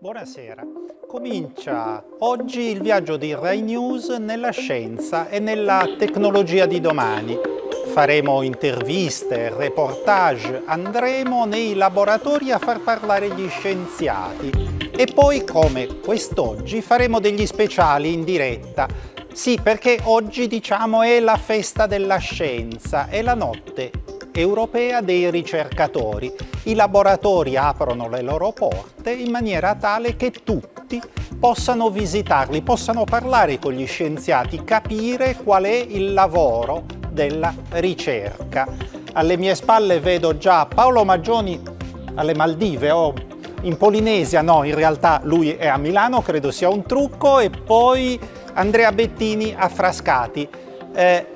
Buonasera. Comincia oggi il viaggio di Rai News nella scienza e nella tecnologia di domani. Faremo interviste, reportage, andremo nei laboratori a far parlare gli scienziati. E poi come quest'oggi faremo degli speciali in diretta. Sì, perché oggi diciamo è la festa della scienza, è la notte europea dei ricercatori. I laboratori aprono le loro porte in maniera tale che tutti possano visitarli, possano parlare con gli scienziati, capire qual è il lavoro della ricerca. Alle mie spalle vedo già Paolo Maggioni alle Maldive, ho oh, in Polinesia, no, in realtà lui è a Milano, credo sia un trucco, e poi Andrea Bettini a Frascati. Eh,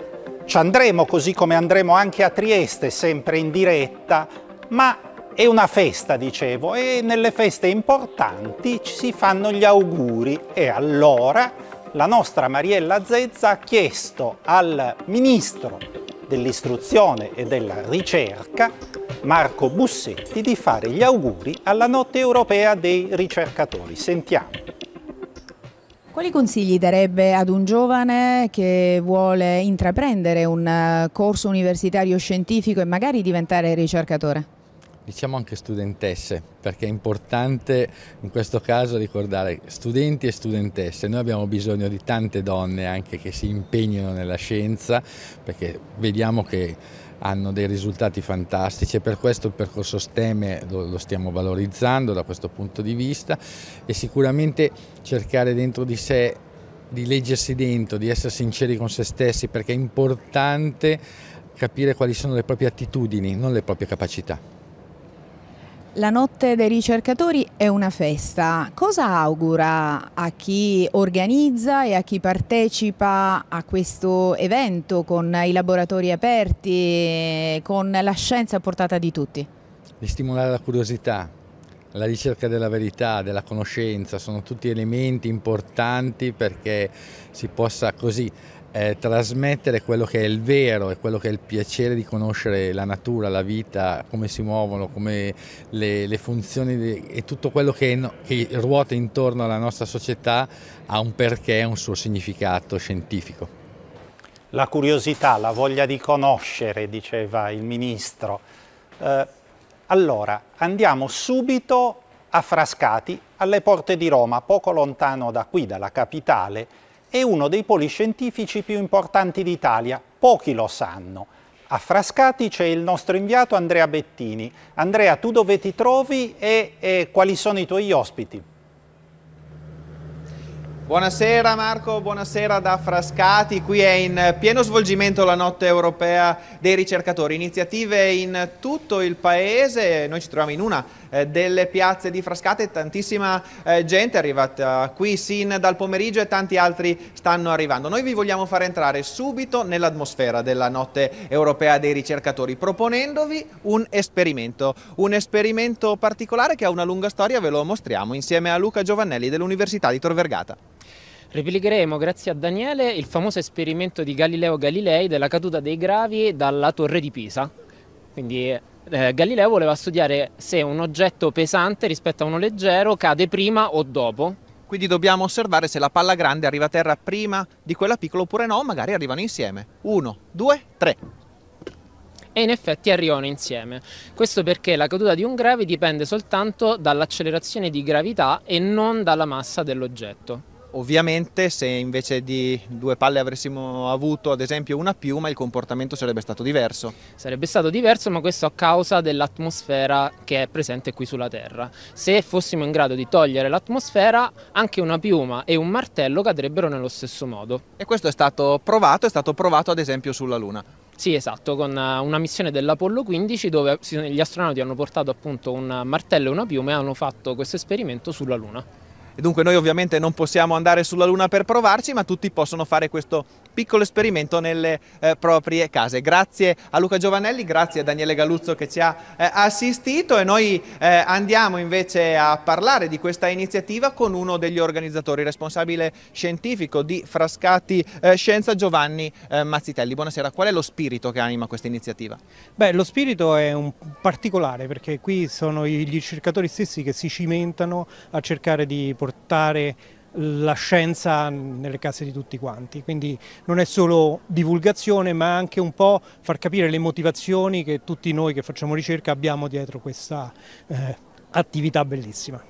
ci andremo così come andremo anche a Trieste, sempre in diretta, ma è una festa, dicevo, e nelle feste importanti ci si fanno gli auguri e allora la nostra Mariella Zezza ha chiesto al ministro dell'istruzione e della ricerca, Marco Bussetti, di fare gli auguri alla Notte Europea dei Ricercatori. Sentiamo. Quali consigli darebbe ad un giovane che vuole intraprendere un eh, corso universitario scientifico e magari diventare ricercatore? diciamo anche studentesse, perché è importante in questo caso ricordare studenti e studentesse. Noi abbiamo bisogno di tante donne anche che si impegnino nella scienza, perché vediamo che hanno dei risultati fantastici e per questo il percorso STEM lo, lo stiamo valorizzando da questo punto di vista e sicuramente cercare dentro di sé di leggersi dentro, di essere sinceri con se stessi perché è importante capire quali sono le proprie attitudini, non le proprie capacità. La notte dei ricercatori è una festa. Cosa augura a chi organizza e a chi partecipa a questo evento con i laboratori aperti, con la scienza a portata di tutti? Di stimolare la curiosità, la ricerca della verità, della conoscenza, sono tutti elementi importanti perché si possa così eh, trasmettere quello che è il vero e quello che è il piacere di conoscere la natura, la vita, come si muovono, come le, le funzioni di, e tutto quello che, no, che ruota intorno alla nostra società ha un perché, un suo significato scientifico. La curiosità, la voglia di conoscere, diceva il Ministro. Eh, allora, andiamo subito a Frascati, alle porte di Roma, poco lontano da qui, dalla capitale, è uno dei poli scientifici più importanti d'Italia. Pochi lo sanno. A Frascati c'è il nostro inviato Andrea Bettini. Andrea, tu dove ti trovi e, e quali sono i tuoi ospiti? Buonasera Marco, buonasera da Frascati, qui è in pieno svolgimento la notte europea dei ricercatori, iniziative in tutto il paese, noi ci troviamo in una eh, delle piazze di Frascate, tantissima eh, gente è arrivata qui sin dal pomeriggio e tanti altri stanno arrivando. Noi vi vogliamo far entrare subito nell'atmosfera della notte europea dei ricercatori proponendovi un esperimento, un esperimento particolare che ha una lunga storia, ve lo mostriamo insieme a Luca Giovannelli dell'Università di Tor Vergata. Replicheremo, grazie a Daniele, il famoso esperimento di Galileo Galilei della caduta dei gravi dalla torre di Pisa. Quindi eh, Galileo voleva studiare se un oggetto pesante rispetto a uno leggero cade prima o dopo. Quindi dobbiamo osservare se la palla grande arriva a terra prima di quella piccola oppure no, magari arrivano insieme. Uno, due, tre e in effetti arrivano insieme. Questo perché la caduta di un grave dipende soltanto dall'accelerazione di gravità e non dalla massa dell'oggetto. Ovviamente se invece di due palle avessimo avuto ad esempio una piuma il comportamento sarebbe stato diverso. Sarebbe stato diverso ma questo a causa dell'atmosfera che è presente qui sulla Terra. Se fossimo in grado di togliere l'atmosfera anche una piuma e un martello cadrebbero nello stesso modo. E questo è stato provato, è stato provato ad esempio sulla Luna. Sì, esatto, con eh, una missione dell'Apollo 15 dove gli astronauti hanno portato appunto un martello e una piuma e hanno fatto questo esperimento sulla Luna dunque noi ovviamente non possiamo andare sulla Luna per provarci, ma tutti possono fare questo piccolo esperimento nelle eh, proprie case. Grazie a Luca Giovanelli, grazie a Daniele Galuzzo che ci ha eh, assistito e noi eh, andiamo invece a parlare di questa iniziativa con uno degli organizzatori, responsabile scientifico di Frascati eh, Scienza Giovanni eh, Mazzitelli. Buonasera, qual è lo spirito che anima questa iniziativa? Beh, lo spirito è un particolare perché qui sono gli ricercatori stessi che si cimentano a cercare di portare la scienza nelle case di tutti quanti, quindi non è solo divulgazione ma anche un po' far capire le motivazioni che tutti noi che facciamo ricerca abbiamo dietro questa eh, attività bellissima.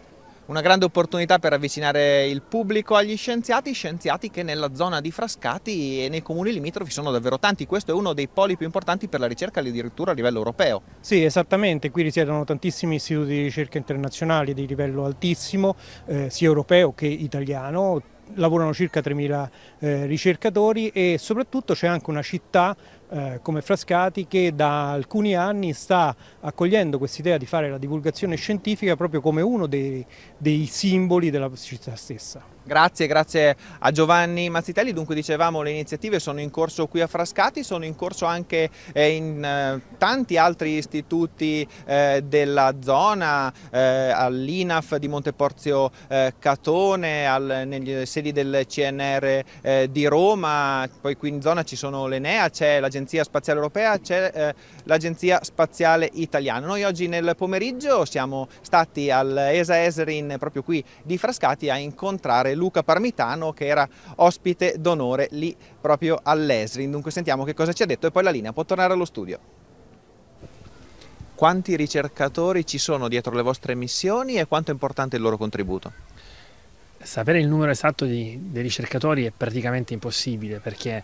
Una grande opportunità per avvicinare il pubblico agli scienziati, scienziati che nella zona di Frascati e nei comuni limitrofi sono davvero tanti. Questo è uno dei poli più importanti per la ricerca addirittura a livello europeo. Sì, esattamente, qui risiedono tantissimi istituti di ricerca internazionali di livello altissimo, eh, sia europeo che italiano, lavorano circa 3.000 eh, ricercatori e soprattutto c'è anche una città eh, come Frascati che da alcuni anni sta accogliendo quest'idea di fare la divulgazione scientifica proprio come uno dei, dei simboli della città stessa. Grazie, grazie a Giovanni Mazzitelli. Dunque dicevamo le iniziative sono in corso qui a Frascati, sono in corso anche eh, in eh, tanti altri istituti della zona, all'INAF di Monteporzio Catone, al, negli sedi del CNR di Roma, poi qui in zona ci sono l'Enea, c'è la l'Agenzia Spaziale Europea, c'è eh, l'Agenzia Spaziale Italiana. Noi oggi nel pomeriggio siamo stati all'ESA Eserin, proprio qui di Frascati a incontrare Luca Parmitano che era ospite d'onore lì proprio all'Eserin. Dunque sentiamo che cosa ci ha detto e poi la linea può tornare allo studio quanti ricercatori ci sono dietro le vostre missioni e quanto è importante il loro contributo? Sapere il numero esatto di, dei ricercatori è praticamente impossibile perché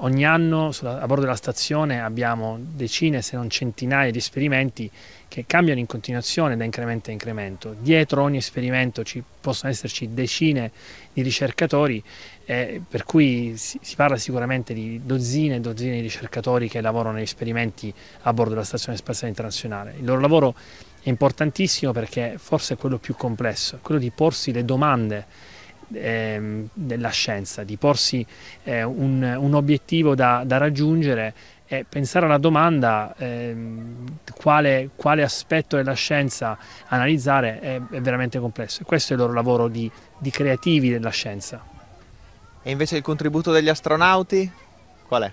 ogni anno sulla, a bordo della stazione abbiamo decine se non centinaia di esperimenti che cambiano in continuazione da incremento a incremento. Dietro ogni esperimento ci possono esserci decine di ricercatori eh, per cui si, si, parla sicuramente di dozzine e dozzine di ricercatori che lavorano negli esperimenti a bordo della Stazione Spaziale Internazionale. Il loro lavoro è è importantissimo perché forse è quello più complesso, quello di porsi le domande eh, della scienza, di porsi eh, un, un, obiettivo da, da, raggiungere e pensare alla domanda eh, quale, quale, aspetto della scienza analizzare è, è, veramente complesso. Questo è il loro lavoro di, di creativi della scienza. E invece il contributo degli astronauti qual è?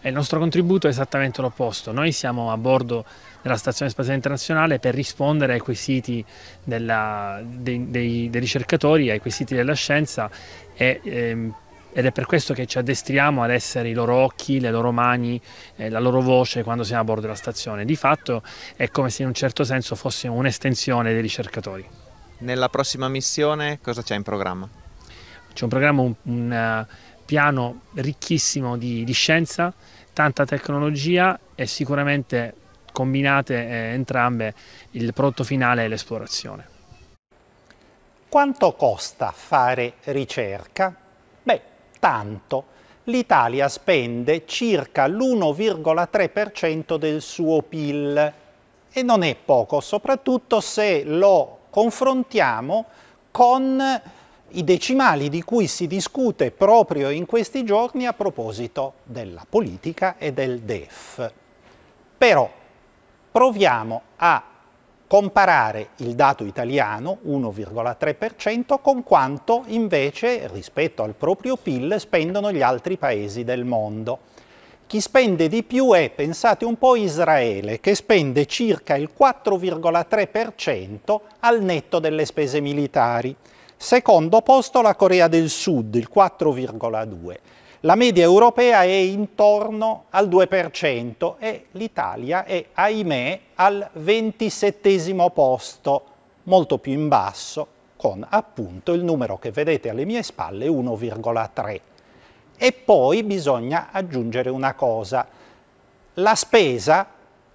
Eh, il nostro contributo è esattamente l'opposto. Noi siamo a bordo della Stazione Spaziale Internazionale per rispondere ai quesiti della, dei, dei, dei, ricercatori, ai quesiti della scienza e, ehm, ed è per questo che ci addestriamo ad essere i loro occhi, le loro mani, eh, la loro voce quando siamo a bordo della stazione. Di fatto è come se in un certo senso fossimo un'estensione dei ricercatori. Nella prossima missione cosa c'è in programma? C'è un programma, un, un uh, piano ricchissimo di, di scienza, tanta tecnologia e sicuramente combinate eh, entrambe il prodotto finale e l'esplorazione. Quanto costa fare ricerca? Beh, tanto. L'Italia spende circa l'1,3% del suo PIL e non è poco, soprattutto se lo confrontiamo con i decimali di cui si discute proprio in questi giorni a proposito della politica e del DEF. Però proviamo a comparare il dato italiano, 1,3%, con quanto invece rispetto al proprio PIL spendono gli altri paesi del mondo. Chi spende di più è, pensate un po', Israele, che spende circa il 4,3% al netto delle spese militari. Secondo posto la Corea del Sud, il 4,2%. La media europea è intorno al 2% e l'Italia è, ahimè, al 27 posto, molto più in basso, con appunto il numero che vedete alle mie spalle 1,3. E poi bisogna aggiungere una cosa, la spesa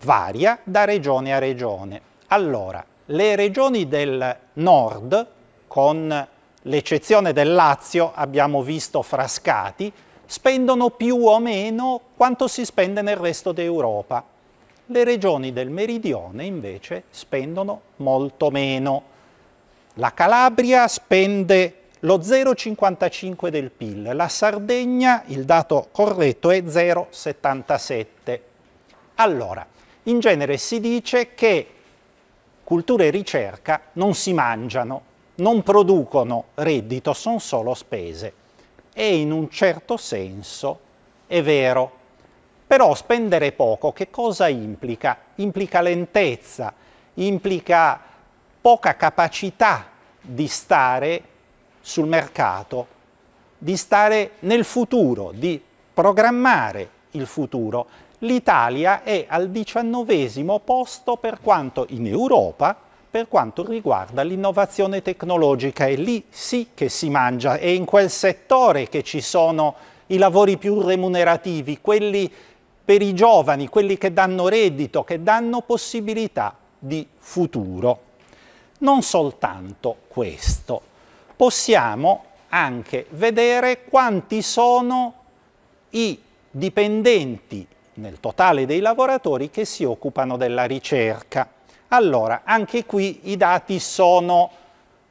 varia da regione a regione. Allora, le regioni del nord, con l'eccezione del Lazio, abbiamo visto frascati, spendono più o meno quanto si spende nel resto d'Europa. Le regioni del meridione invece spendono molto meno. La Calabria spende lo 0,55 del PIL, la Sardegna, il dato corretto, è 0,77. Allora, in genere si dice che cultura e ricerca non si mangiano, non producono reddito, sono solo spese e in un certo senso è vero. Però spendere poco che cosa implica? Implica lentezza, implica poca capacità di stare sul mercato, di stare nel futuro, di programmare il futuro. L'Italia è al diciannovesimo posto per quanto in Europa per quanto riguarda l'innovazione tecnologica È lì sì che si mangia, è in quel settore che ci sono i lavori più remunerativi, quelli per i giovani, quelli che danno reddito, che danno possibilità di futuro. Non soltanto questo, possiamo anche vedere quanti sono i dipendenti nel totale dei lavoratori che si occupano della ricerca. Allora, anche qui i dati sono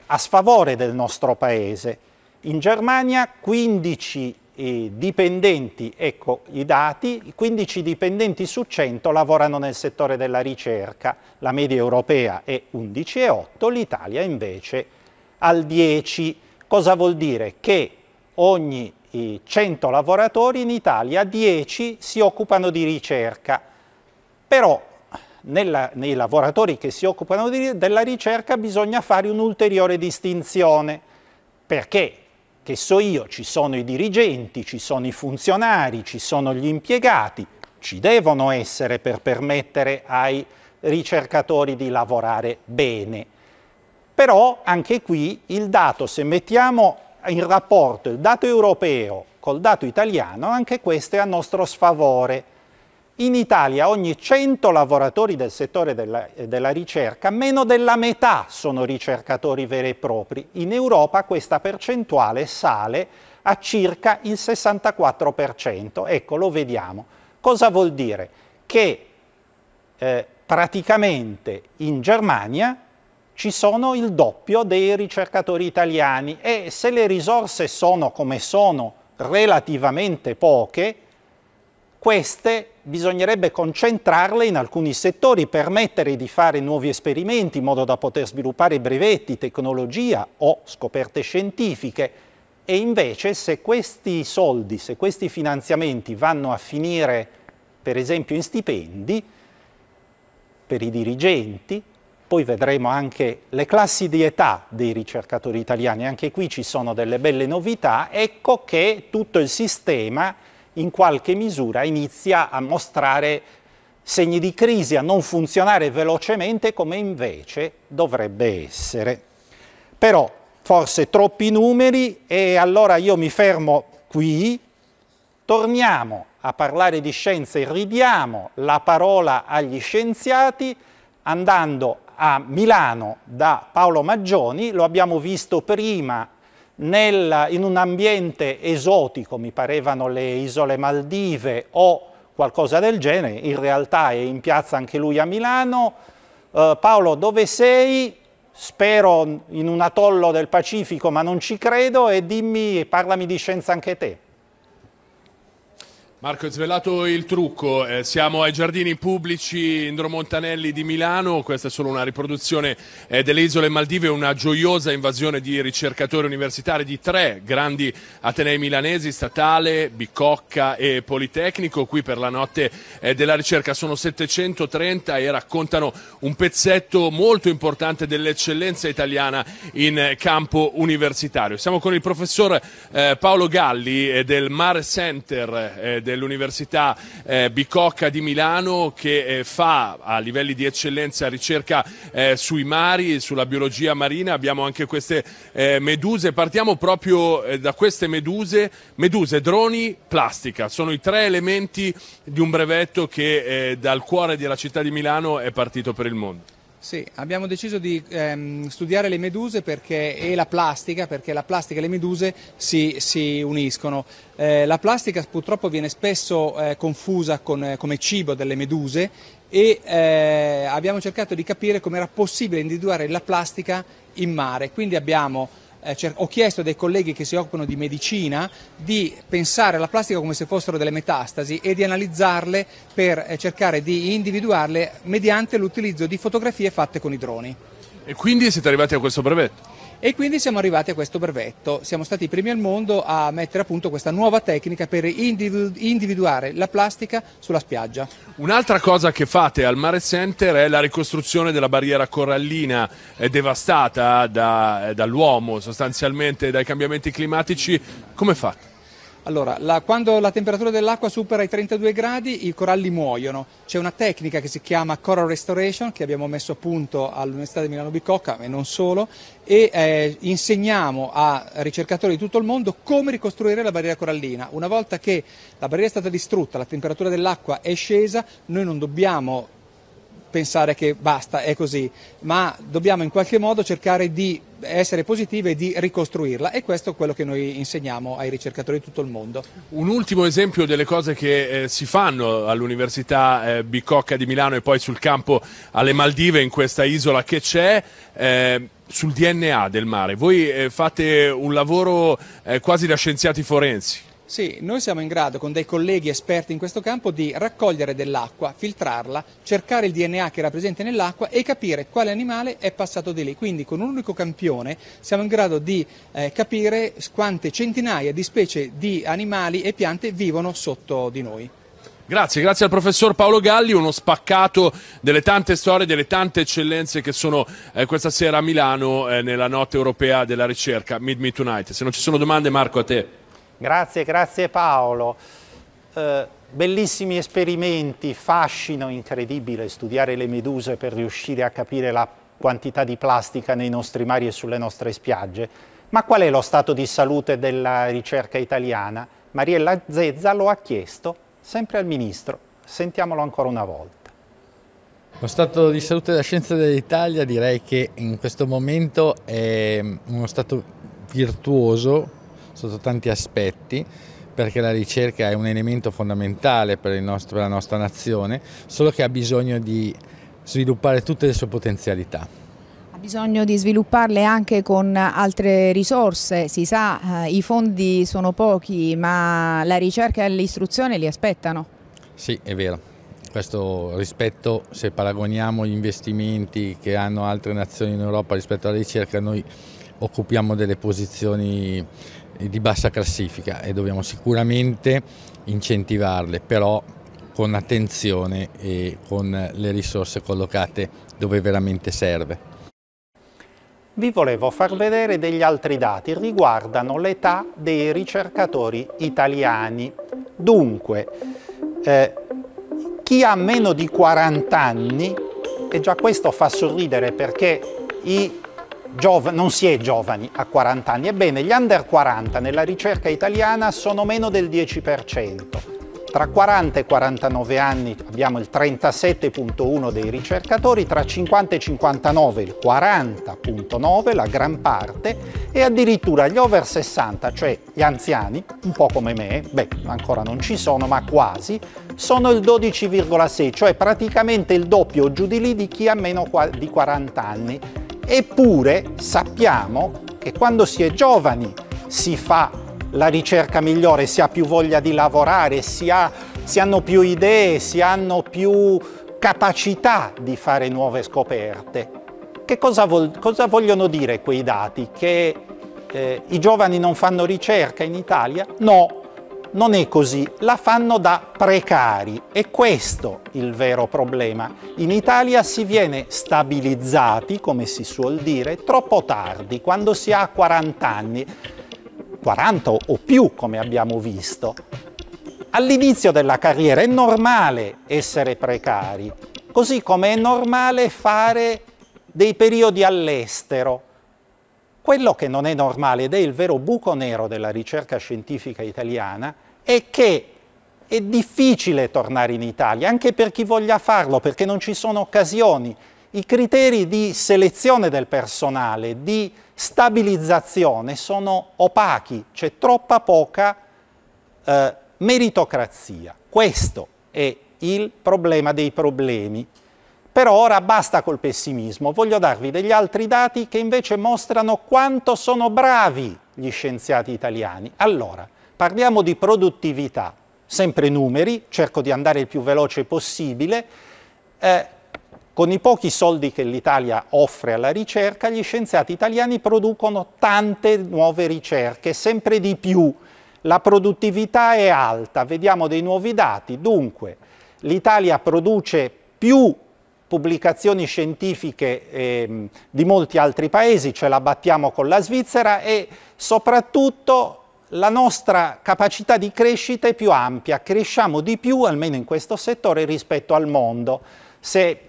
a sfavore del nostro paese. In Germania 15 eh, dipendenti, ecco i dati, 15 dipendenti su 100 lavorano nel settore della ricerca, la media europea è 11,8, l'Italia invece al 10. Cosa vuol dire? Che ogni 100 eh, lavoratori in Italia 10 si occupano di ricerca, però nella, nei lavoratori che si occupano di, della ricerca bisogna fare un'ulteriore distinzione, perché, che so io, ci sono i dirigenti, ci sono i funzionari, ci sono gli impiegati, ci devono essere per permettere ai ricercatori di lavorare bene. Però anche qui il dato, se mettiamo in rapporto il dato europeo col dato italiano, anche questo è a nostro sfavore, in Italia ogni 100 lavoratori del settore della, della, ricerca, meno della metà sono ricercatori veri e propri. In Europa questa percentuale sale a circa il 64%. Ecco, lo vediamo. Cosa vuol dire? Che eh, praticamente in Germania ci sono il doppio dei ricercatori italiani e se le risorse sono come sono relativamente poche, queste bisognerebbe concentrarle in alcuni settori, permettere di fare nuovi esperimenti in modo da poter sviluppare brevetti, tecnologia o scoperte scientifiche. E invece se questi soldi, se questi finanziamenti vanno a finire per esempio in stipendi per i dirigenti, poi vedremo anche le classi di età dei ricercatori italiani, anche qui ci sono delle belle novità, ecco che tutto il sistema in qualche misura inizia a mostrare segni di crisi, a non funzionare velocemente come invece dovrebbe essere. Però forse troppi numeri e allora io mi fermo qui, torniamo a parlare di scienza e ridiamo la parola agli scienziati andando a Milano da Paolo Maggioni, lo abbiamo visto prima nel, in un ambiente esotico, mi parevano le isole Maldive o qualcosa del genere, in realtà è in piazza anche lui a Milano, eh, Paolo dove sei? Spero in un atollo del Pacifico ma non ci credo e dimmi, parlami di scienza anche te. Marco, è svelato il trucco, eh, siamo ai giardini pubblici Indro Montanelli di Milano, questa è solo una riproduzione eh, delle isole Maldive, una gioiosa invasione di ricercatori universitari di tre grandi atenei milanesi, Statale, Bicocca e Politecnico, qui per la notte eh, della ricerca sono 730 e raccontano un pezzetto molto importante dell'eccellenza italiana in campo universitario. Siamo con il professor eh, Paolo Galli eh, del Mare Center eh, dell'Università eh, Bicocca di Milano che eh, fa a livelli di eccellenza ricerca eh, sui mari, sulla biologia marina. Abbiamo anche queste eh, meduse. Partiamo proprio eh, da queste meduse. Meduse, droni, plastica. Sono i tre elementi di un brevetto che eh, dal cuore della città di Milano è partito per il mondo. Sì, abbiamo deciso di ehm, studiare le meduse perché, e la plastica perché la plastica e le meduse si, si uniscono. Eh, la plastica purtroppo viene spesso eh, confusa con, eh, come cibo delle meduse e eh, abbiamo cercato di capire come era possibile individuare la plastica in mare. Quindi abbiamo eh, ho chiesto dei colleghi che si occupano di medicina di pensare alla plastica come se fossero delle metastasi e di analizzarle per eh, cercare di individuarle mediante l'utilizzo di fotografie fatte con i droni. E quindi siete arrivati a questo brevetto? E quindi siamo arrivati a questo brevetto. Siamo stati i primi al mondo a mettere a punto questa nuova tecnica per individuare la plastica sulla spiaggia. Un'altra cosa che fate al Mare Center è la ricostruzione della barriera corallina eh, devastata da, eh, dall'uomo, sostanzialmente dai cambiamenti climatici. Come fate? Allora, la, quando la temperatura dell'acqua supera i 32 gradi i coralli muoiono. C'è una tecnica che si chiama Coral Restoration che abbiamo messo a punto all'Università di Milano Bicocca e non solo e eh, insegniamo a ricercatori di tutto il mondo come ricostruire la barriera corallina. Una volta che la barriera è stata distrutta, la temperatura dell'acqua è scesa, noi non dobbiamo pensare che basta, è così, ma dobbiamo in qualche modo cercare di essere positive e di ricostruirla e questo è quello che noi insegniamo ai ricercatori di tutto il mondo. Un ultimo esempio delle cose che eh, si fanno all'Università eh, Bicocca di Milano e poi sul campo alle Maldive in questa isola che c'è. Eh, sul DNA del mare, voi eh, fate un lavoro eh, quasi da scienziati forensi. Sì, noi siamo in grado con dei colleghi esperti in questo campo di raccogliere dell'acqua, filtrarla, cercare il DNA che era presente nell'acqua e capire quale animale è passato di lì. Quindi con un unico campione siamo in grado di eh, capire quante centinaia di specie di animali e piante vivono sotto di noi. Grazie, grazie al professor Paolo Galli, uno spaccato delle tante storie, delle tante eccellenze che sono eh, questa sera a Milano eh, nella notte europea della ricerca, Meet Me Tonight. Se non ci sono domande Marco a te. Grazie, grazie Paolo. Eh, bellissimi esperimenti, fascino incredibile studiare le meduse per riuscire a capire la quantità di plastica nei nostri mari e sulle nostre spiagge. Ma qual è lo stato di salute della ricerca italiana? Mariella Zezza lo ha chiesto sempre al Ministro. Sentiamolo ancora una volta. Lo stato di salute della scienza dell'Italia direi che in questo momento è uno stato virtuoso sotto tanti aspetti perché la ricerca è un elemento fondamentale per, nostro, per la nostra nazione, solo che ha bisogno di sviluppare tutte le sue potenzialità Ha bisogno di svilupparle anche con altre risorse, si sa eh, i fondi sono pochi ma la ricerca e l'istruzione li aspettano. Sì è vero, questo rispetto se paragoniamo gli investimenti che hanno altre nazioni in Europa rispetto alla ricerca noi occupiamo delle posizioni di bassa classifica e dobbiamo sicuramente incentivarle, però con attenzione e con le risorse collocate dove veramente serve. Vi volevo far vedere degli altri dati, riguardano l'età dei ricercatori italiani. Dunque, eh, chi ha meno di 40 anni, e già questo fa sorridere perché i non si è giovani a 40 anni. Ebbene, gli under 40 nella ricerca italiana sono meno del 10%. Tra 40 e 49 anni abbiamo il 37.1 dei ricercatori, tra 50 e 59 il 40.9, la gran parte, e addirittura gli over 60, cioè gli anziani, un po' come me, beh ancora non ci sono, ma quasi, sono il 12,6, cioè praticamente il doppio giù di lì di chi ha meno di 40 anni. Eppure sappiamo che quando si è giovani si fa la ricerca migliore, si ha più voglia di lavorare, si, ha, si hanno più idee, si hanno più capacità di fare nuove scoperte. Che cosa, vol cosa vogliono dire quei dati? Che eh, i giovani non fanno ricerca in Italia? No, non è così, la fanno da precari. È questo il vero problema. In Italia si viene stabilizzati, come si suol dire, troppo tardi, quando si ha 40 anni, 40 o più come abbiamo visto. All'inizio della carriera è normale essere precari, così come è normale fare dei periodi all'estero quello che non è normale ed è il vero buco nero della ricerca scientifica italiana è che è difficile tornare in Italia, anche per chi voglia farlo, perché non ci sono occasioni. I criteri di selezione del personale, di stabilizzazione sono opachi, c'è troppa poca eh, meritocrazia. Questo è il problema dei problemi. Per ora basta col pessimismo, voglio darvi degli altri dati che invece mostrano quanto sono bravi gli scienziati italiani. Allora, parliamo di produttività, sempre numeri, cerco di andare il più veloce possibile. Eh, con i pochi soldi che l'Italia offre alla ricerca, gli scienziati italiani producono tante nuove ricerche, sempre di più. La produttività è alta, vediamo dei nuovi dati. Dunque, l'Italia produce più pubblicazioni scientifiche eh, di molti altri paesi, ce la battiamo con la Svizzera e soprattutto la nostra capacità di crescita è più ampia, cresciamo di più, almeno in questo settore, rispetto al mondo. Se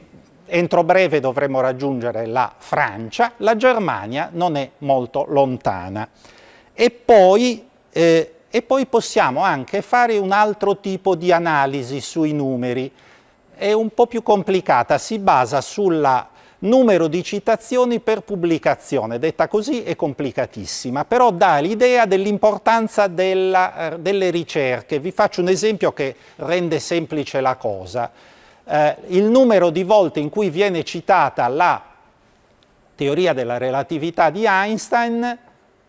entro breve dovremo raggiungere la Francia, la Germania non è molto lontana. E poi, eh, e poi possiamo anche fare un altro tipo di analisi sui numeri è un po' più complicata, si basa sul numero di citazioni per pubblicazione, detta così è complicatissima, però dà l'idea dell'importanza eh, delle ricerche. Vi faccio un esempio che rende semplice la cosa. Eh, il numero di volte in cui viene citata la teoria della relatività di Einstein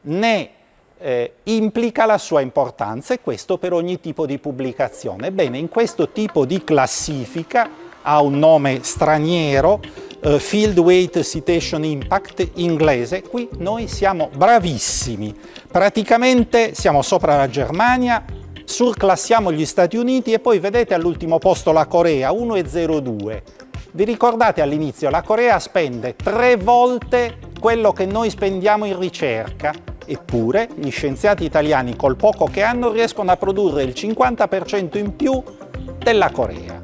né eh, implica la sua importanza e questo per ogni tipo di pubblicazione. Ebbene, in questo tipo di classifica ha un nome straniero, eh, Field Weight Citation Impact inglese, qui noi siamo bravissimi, praticamente siamo sopra la Germania, surclassiamo gli Stati Uniti e poi vedete all'ultimo posto la Corea, 1,02. Vi ricordate all'inizio, la Corea spende tre volte quello che noi spendiamo in ricerca Eppure gli scienziati italiani col poco che hanno riescono a produrre il 50% in più della Corea.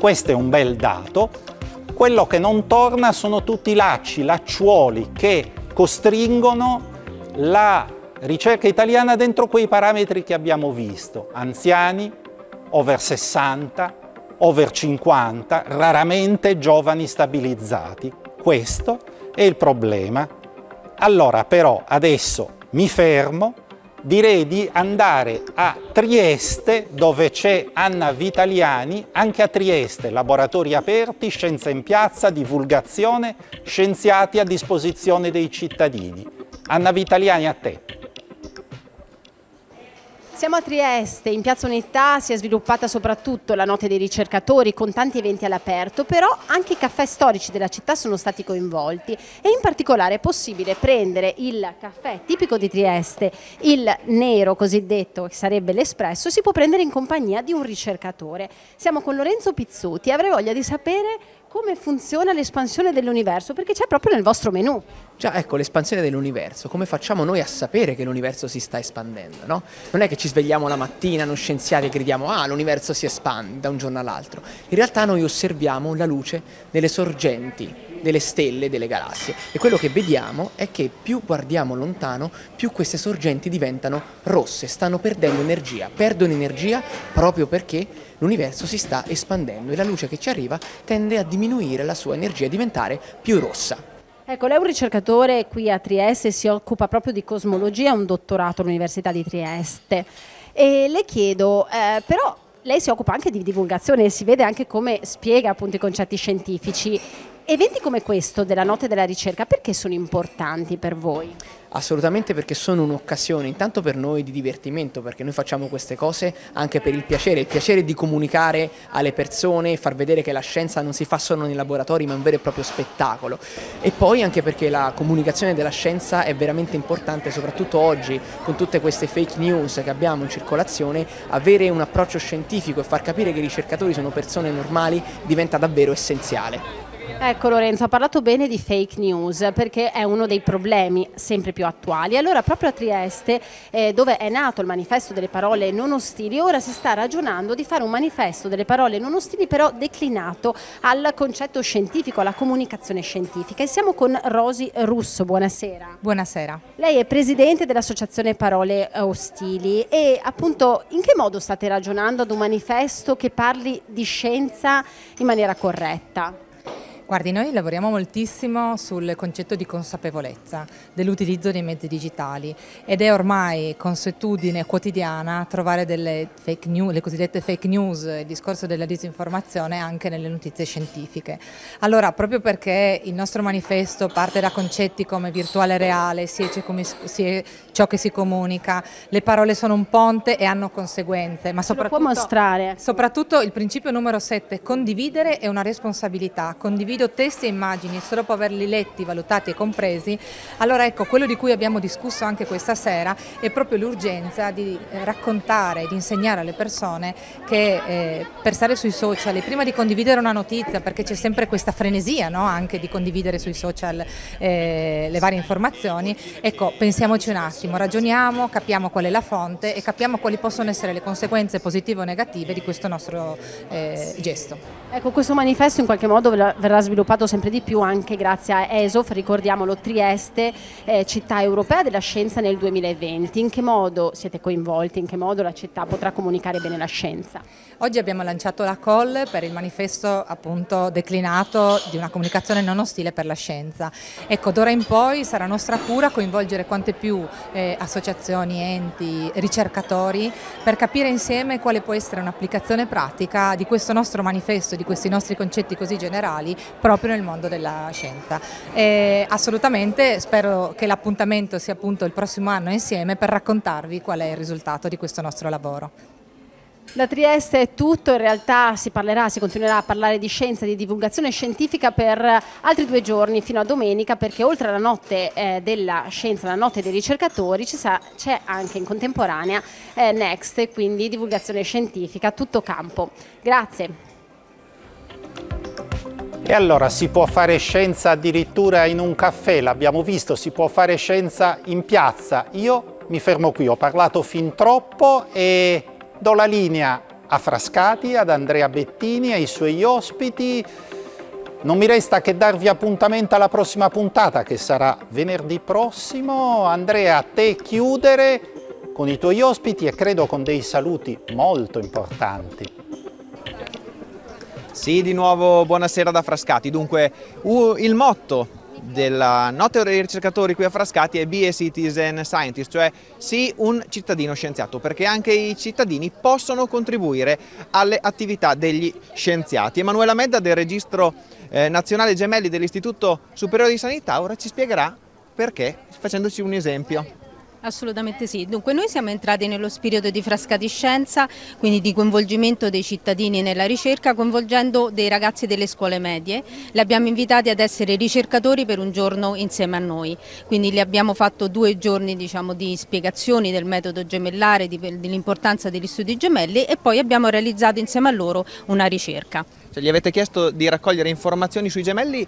Questo è un bel dato. Quello che non torna sono tutti i lacci, lacciuoli che costringono la ricerca italiana dentro quei parametri che abbiamo visto. Anziani, over 60, over 50, raramente giovani stabilizzati. Questo è il problema. Allora però adesso mi fermo, direi di andare a Trieste dove c'è Anna Vitaliani, anche a Trieste, laboratori aperti, scienza in piazza, divulgazione, scienziati a disposizione dei cittadini. Anna Vitaliani a te. Siamo a Trieste, in Piazza Unità si è sviluppata soprattutto la notte dei ricercatori con tanti eventi all'aperto, però anche i caffè storici della città sono stati coinvolti e in particolare è possibile prendere il caffè tipico di Trieste, il nero cosiddetto che sarebbe l'espresso, si può prendere in compagnia di un ricercatore. Siamo con Lorenzo Pizzuti, avrei voglia di sapere come funziona l'espansione dell'universo? Perché c'è proprio nel vostro menu. Già, ecco, l'espansione dell'universo, come facciamo noi a sapere che l'universo si sta espandendo, no? Non è che ci svegliamo la mattina, noi scienziati, e gridiamo, ah, l'universo si espande da un giorno all'altro. In realtà noi osserviamo la luce delle sorgenti delle stelle, delle galassie. E quello che vediamo è che più guardiamo lontano, più queste sorgenti diventano rosse, stanno perdendo energia, perdono energia proprio perché l'universo si sta espandendo e la luce che ci arriva tende a diminuire la sua energia e diventare più rossa. Ecco, lei è un ricercatore qui a Trieste, si occupa proprio di cosmologia, ha un dottorato all'Università di Trieste. E le chiedo, eh, però lei si occupa anche di divulgazione e si vede anche come spiega appunto i concetti scientifici. Eventi come questo della Notte della Ricerca perché sono importanti per voi? Assolutamente perché sono un'occasione intanto per noi di divertimento perché noi facciamo queste cose anche per il piacere, il piacere di comunicare alle persone, far vedere che la scienza non si fa solo nei laboratori ma è un vero e proprio spettacolo e poi anche perché la comunicazione della scienza è veramente importante soprattutto oggi con tutte queste fake news che abbiamo in circolazione avere un approccio scientifico e far capire che i ricercatori sono persone normali diventa davvero essenziale. Ecco Lorenzo, ha parlato bene di fake news perché è uno dei problemi sempre più attuali. Allora proprio a Trieste, eh, dove è nato il manifesto delle parole non ostili, ora si sta ragionando di fare un manifesto delle parole non ostili però declinato al concetto scientifico, alla comunicazione scientifica. E siamo con Rosi Russo, buonasera. Buonasera. Lei è presidente dell'associazione Parole eh, Ostili e appunto in che modo state ragionando ad un manifesto che parli di scienza in maniera corretta? Guardi, noi lavoriamo moltissimo sul concetto di consapevolezza dell'utilizzo dei mezzi digitali ed è ormai consuetudine quotidiana trovare delle fake news, le cosiddette fake news, il discorso della disinformazione anche nelle notizie scientifiche. Allora, proprio perché il nostro manifesto parte da concetti come virtuale reale, si è, ciò che si comunica, le parole sono un ponte e hanno conseguenze, ma soprattutto, può mostrare. Ecco. soprattutto il principio numero 7, condividere è una responsabilità, condivido testi e immagini solo dopo averli letti, valutati e compresi, allora ecco quello di cui abbiamo discusso anche questa sera è proprio l'urgenza di eh, raccontare, di insegnare alle persone che eh, per stare sui social e prima di condividere una notizia, perché c'è sempre questa frenesia no? anche di condividere sui social eh, le varie informazioni, ecco pensiamoci un attimo attimo, ragioniamo, capiamo qual è la fonte e capiamo quali possono essere le conseguenze positive o negative di questo nostro eh, gesto. Ecco, questo manifesto in qualche modo verrà sviluppato sempre di più anche grazie a ESOF, ricordiamolo Trieste, eh, città europea della scienza nel 2020. In che modo siete coinvolti, in che modo la città potrà comunicare bene la scienza? Oggi abbiamo lanciato la call per il manifesto appunto declinato di una comunicazione non ostile per la scienza. Ecco, d'ora in poi sarà nostra cura coinvolgere quante più eh, associazioni, enti, ricercatori per capire insieme quale può essere un'applicazione pratica di questo nostro manifesto, di questi nostri concetti così generali proprio nel mondo della scienza. E assolutamente spero che l'appuntamento sia appunto il prossimo anno insieme per raccontarvi qual è il risultato di questo nostro lavoro. Da Trieste è tutto, in realtà si parlerà, si continuerà a parlare di scienza, di divulgazione scientifica per eh, altri due giorni fino a domenica perché oltre alla notte eh, della scienza, la notte dei ricercatori c'è anche in contemporanea eh, Next, quindi divulgazione scientifica, tutto campo. Grazie. E allora si può fare scienza addirittura in un caffè, l'abbiamo visto, si può fare scienza in piazza. Io mi fermo qui, ho parlato fin troppo e Do la linea a Frascati, ad Andrea Bettini, ai suoi ospiti. Non mi resta che darvi appuntamento alla prossima puntata che sarà venerdì prossimo. Andrea, a te chiudere con i tuoi ospiti e credo con dei saluti molto importanti. Sì, di nuovo buonasera da Frascati. Dunque, il motto della notte dei ricercatori qui a Frascati è Be a Citizen Scientist, cioè sii un cittadino scienziato, perché anche i cittadini possono contribuire alle attività degli scienziati. Emanuela Medda del Registro eh, Nazionale Gemelli dell'Istituto Superiore di Sanità ora ci spiegherà perché, facendoci un esempio. Assolutamente sì, dunque noi siamo entrati nello spirito di frasca di Scienza, quindi di coinvolgimento dei cittadini nella ricerca, coinvolgendo dei ragazzi delle scuole medie, li abbiamo invitati ad essere ricercatori per un giorno insieme a noi, quindi li abbiamo fatto due giorni diciamo, di spiegazioni del metodo gemellare, dell'importanza degli studi gemelli e poi abbiamo realizzato insieme a loro una ricerca. Cioè, gli avete chiesto di raccogliere informazioni sui gemelli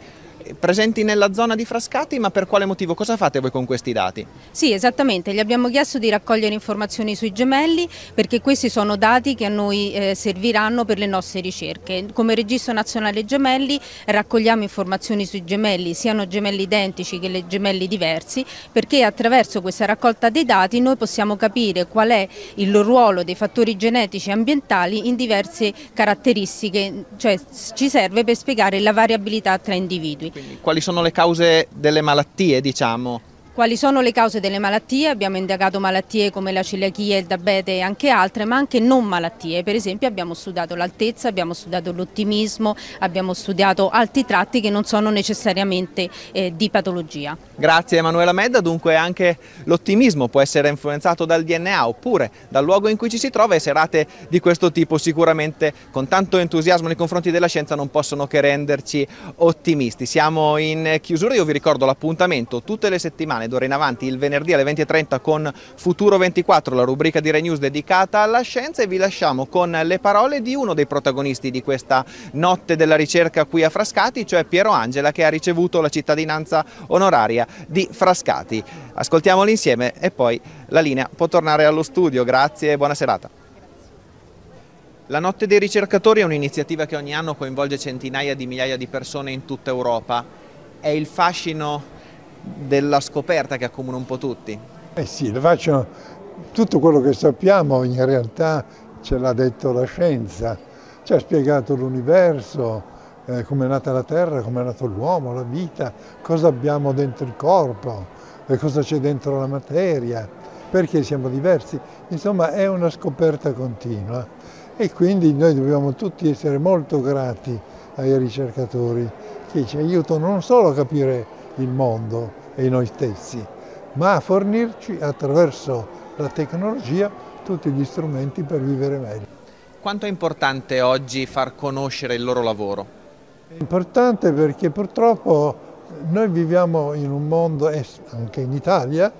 presenti nella zona di Frascati, ma per quale motivo? Cosa fate voi con questi dati? Sì, esattamente, gli abbiamo chiesto di raccogliere informazioni sui gemelli perché questi sono dati che a noi eh, serviranno per le nostre ricerche. Come Registro Nazionale Gemelli raccogliamo informazioni sui gemelli, siano gemelli identici che le gemelli diversi, perché attraverso questa raccolta dei dati noi possiamo capire qual è il ruolo dei fattori genetici e ambientali in diverse caratteristiche, cioè ci serve per spiegare la variabilità tra individui. Quindi, quali sono le cause delle malattie, diciamo? Quali sono le cause delle malattie? Abbiamo indagato malattie come la celiachia, il diabete e anche altre, ma anche non malattie. Per esempio abbiamo studiato l'altezza, abbiamo studiato l'ottimismo, abbiamo studiato altri tratti che non sono necessariamente eh, di patologia. Grazie Emanuela Medda, dunque anche l'ottimismo può essere influenzato dal DNA oppure dal luogo in cui ci si trova e serate di questo tipo sicuramente con tanto entusiasmo nei confronti della scienza non possono che renderci ottimisti. Siamo in chiusura, io vi ricordo l'appuntamento tutte le settimane settimane, d'ora in avanti il venerdì alle 20.30 con Futuro 24, la rubrica di Re News dedicata alla scienza e vi lasciamo con le parole di uno dei protagonisti di questa notte della ricerca qui a Frascati, cioè Piero Angela che ha ricevuto la cittadinanza onoraria di Frascati. Ascoltiamolo insieme e poi la linea può tornare allo studio. Grazie e buona serata. La Notte dei ricercatori è un'iniziativa che ogni anno coinvolge centinaia di migliaia di persone in tutta Europa. È il fascino della scoperta che accomuna un po' tutti. Eh sì, faccio, tutto quello che sappiamo in realtà ce l'ha detto la scienza, ci ha spiegato l'universo, eh, come è nata la Terra, come è nato l'uomo, la vita, cosa abbiamo dentro il corpo, e cosa c'è dentro la materia, perché siamo diversi. Insomma è una scoperta continua e quindi noi dobbiamo tutti essere molto grati ai ricercatori che ci aiutano non solo a capire il mondo e noi stessi, ma a fornirci attraverso la tecnologia tutti gli strumenti per vivere meglio. Quanto è importante oggi far conoscere il loro lavoro? È importante perché purtroppo noi viviamo in un mondo, anche in Italia,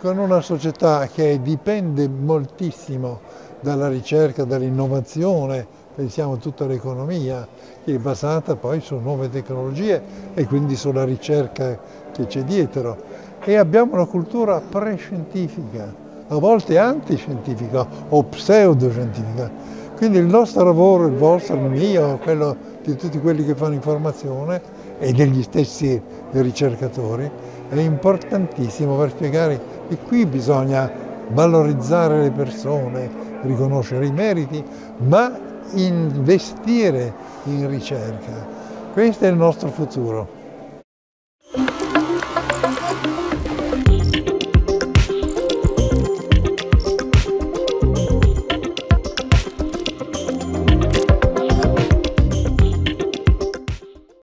con una società che dipende moltissimo dalla ricerca, dall'innovazione, pensiamo a tutta l'economia che è basata poi su nuove tecnologie e quindi sulla ricerca che c'è dietro. E abbiamo una cultura prescientifica, a volte antiscientifica o pseudoscientifica. Quindi il nostro lavoro, il vostro, il mio, quello di tutti quelli che fanno informazione e degli stessi ricercatori è importantissimo per spiegare che qui bisogna valorizzare le persone, riconoscere i meriti, ma investire in ricerca. Questo è il nostro futuro.